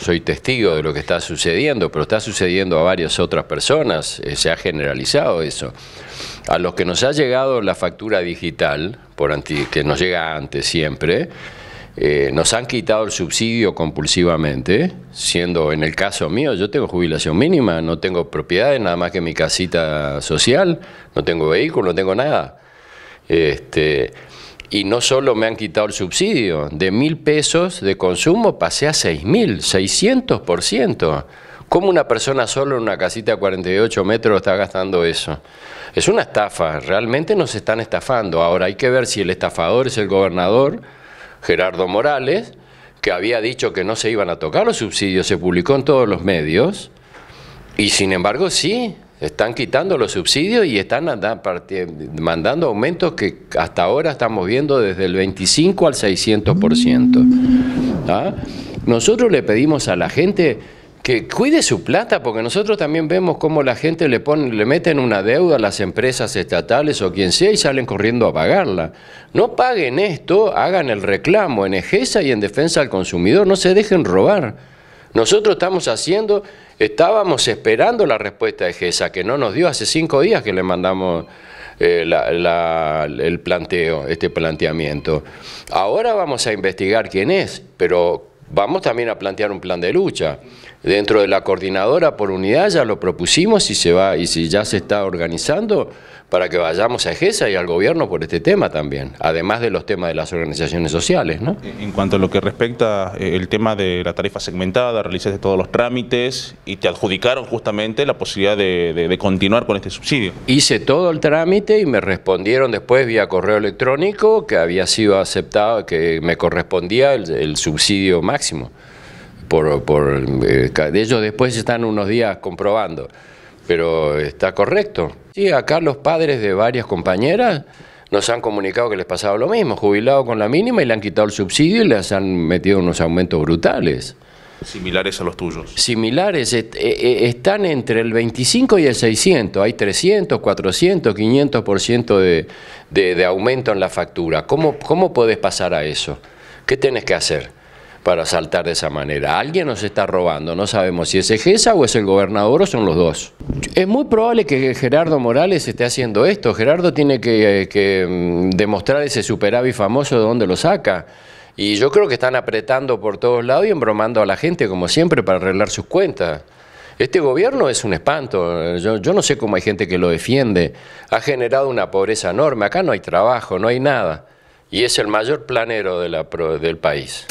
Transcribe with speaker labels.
Speaker 1: soy testigo de lo que está sucediendo, pero está sucediendo a varias otras personas, eh, se ha generalizado eso. A los que nos ha llegado la factura digital, por que nos llega antes siempre, eh, nos han quitado el subsidio compulsivamente, siendo en el caso mío, yo tengo jubilación mínima, no tengo propiedades, nada más que mi casita social, no tengo vehículo, no tengo nada. Este, y no solo me han quitado el subsidio, de mil pesos de consumo pasé a seis mil, ciento. ¿Cómo una persona solo en una casita de 48 metros está gastando eso? Es una estafa, realmente nos están estafando. Ahora hay que ver si el estafador es el gobernador, Gerardo Morales, que había dicho que no se iban a tocar los subsidios, se publicó en todos los medios, y sin embargo sí, están quitando los subsidios y están mandando aumentos que hasta ahora estamos viendo desde el 25 al 600%. ¿Ah? Nosotros le pedimos a la gente que cuide su plata, porque nosotros también vemos cómo la gente le pone, le meten una deuda a las empresas estatales o quien sea y salen corriendo a pagarla. No paguen esto, hagan el reclamo en EGESA y en defensa del consumidor, no se dejen robar. Nosotros estamos haciendo Estábamos esperando la respuesta de GESA, que no nos dio hace cinco días que le mandamos eh, el planteo, este planteamiento. Ahora vamos a investigar quién es, pero vamos también a plantear un plan de lucha dentro de la coordinadora por unidad ya lo propusimos y se va y si ya se está organizando para que vayamos a GESA y al gobierno por este tema también, además de los temas de las organizaciones sociales. ¿no? En cuanto a lo que respecta eh, el tema de la tarifa segmentada, realizaste todos los trámites y te adjudicaron justamente la posibilidad de, continuar con este subsidio. Hice todo el trámite y me respondieron después vía correo electrónico que había sido aceptado, que me correspondía el subsidio máximo por, por eh, ellos después están unos días comprobando, pero está correcto. Sí, acá los padres de varias compañeras nos han comunicado que les pasaba lo mismo, jubilado con la mínima y le han quitado el subsidio y les han metido unos aumentos brutales. Similares a los tuyos. Similares, eh, eh, están entre el 25 y el 600, hay 300, 400, 500% de, de, de aumento en la factura. ¿Cómo, ¿Cómo podés pasar a eso? ¿Qué tenés que hacer? para saltar de esa manera. Alguien nos está robando, no sabemos si es Egesa o es el gobernador o son los dos. Es muy probable que Gerardo Morales esté haciendo esto. Gerardo tiene que, eh, mm, demostrar ese superávit famoso de dónde lo saca. Y yo creo que están apretando por todos lados y embromando a la gente, como siempre, para arreglar sus cuentas. Este gobierno es un espanto, yo, yo, no sé cómo hay gente que lo defiende, ha generado una pobreza enorme, acá no hay trabajo, no hay nada y es el mayor planero de la, del país.